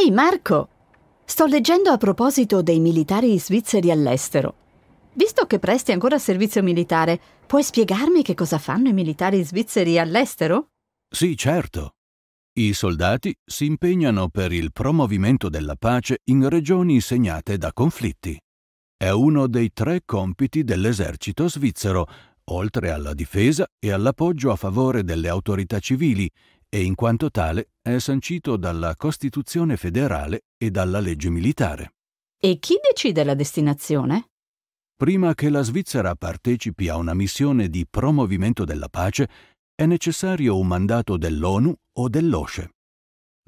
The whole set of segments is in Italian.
Ehi Marco, sto leggendo a proposito dei militari svizzeri all'estero. Visto che presti ancora servizio militare, puoi spiegarmi che cosa fanno i militari svizzeri all'estero? Sì, certo. I soldati si impegnano per il promovimento della pace in regioni segnate da conflitti. È uno dei tre compiti dell'esercito svizzero, oltre alla difesa e all'appoggio a favore delle autorità civili e in quanto tale è sancito dalla Costituzione federale e dalla legge militare. E chi decide la destinazione? Prima che la Svizzera partecipi a una missione di promovimento della pace, è necessario un mandato dell'ONU o dell'OSCE.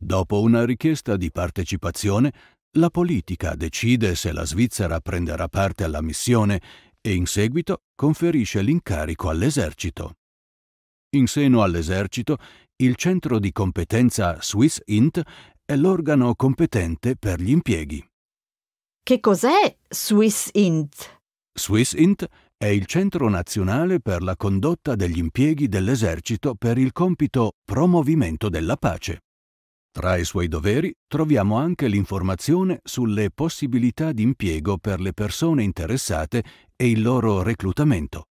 Dopo una richiesta di partecipazione, la politica decide se la Svizzera prenderà parte alla missione e in seguito conferisce l'incarico all'esercito. In seno all'esercito, il centro di competenza Swiss Int è l'organo competente per gli impieghi. Che cos'è Swiss Int? Swiss Int è il centro nazionale per la condotta degli impieghi dell'esercito per il compito promovimento della pace. Tra i suoi doveri troviamo anche l'informazione sulle possibilità di impiego per le persone interessate e il loro reclutamento.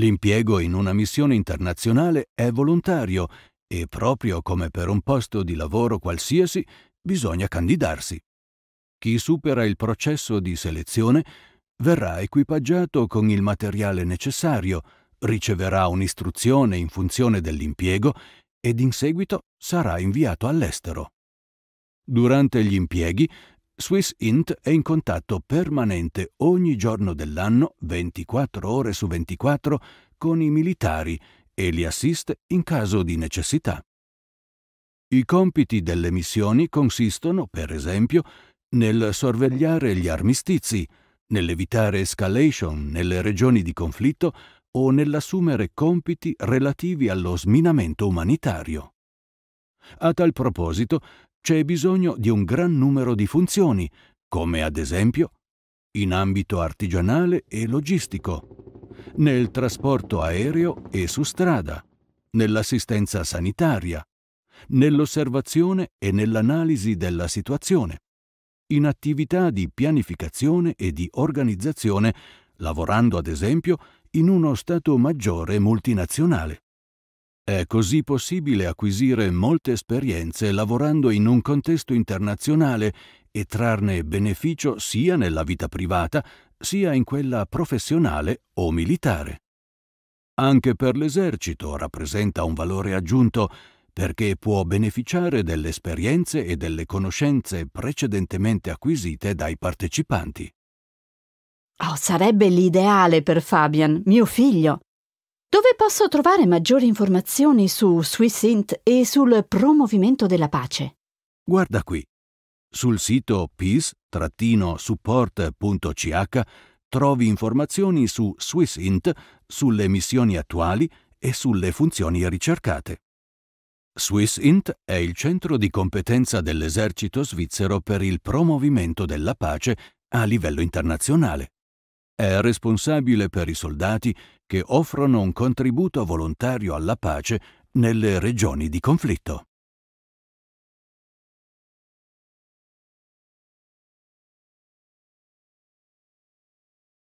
L'impiego in una missione internazionale è volontario e proprio come per un posto di lavoro qualsiasi bisogna candidarsi. Chi supera il processo di selezione verrà equipaggiato con il materiale necessario, riceverà un'istruzione in funzione dell'impiego ed in seguito sarà inviato all'estero. Durante gli impieghi SwissInt è in contatto permanente ogni giorno dell'anno, 24 ore su 24, con i militari e li assiste in caso di necessità. I compiti delle missioni consistono, per esempio, nel sorvegliare gli armistizi, nell'evitare escalation nelle regioni di conflitto o nell'assumere compiti relativi allo sminamento umanitario. A tal proposito, c'è bisogno di un gran numero di funzioni, come ad esempio in ambito artigianale e logistico, nel trasporto aereo e su strada, nell'assistenza sanitaria, nell'osservazione e nell'analisi della situazione, in attività di pianificazione e di organizzazione, lavorando ad esempio in uno Stato maggiore multinazionale. È così possibile acquisire molte esperienze lavorando in un contesto internazionale e trarne beneficio sia nella vita privata sia in quella professionale o militare. Anche per l'esercito rappresenta un valore aggiunto perché può beneficiare delle esperienze e delle conoscenze precedentemente acquisite dai partecipanti. Oh, sarebbe l'ideale per Fabian, mio figlio. Dove posso trovare maggiori informazioni su SwissInt e sul promovimento della pace? Guarda qui. Sul sito peace-support.ch trovi informazioni su SwissInt, sulle missioni attuali e sulle funzioni ricercate. SwissInt è il centro di competenza dell'esercito svizzero per il promovimento della pace a livello internazionale è responsabile per i soldati che offrono un contributo volontario alla pace nelle regioni di conflitto.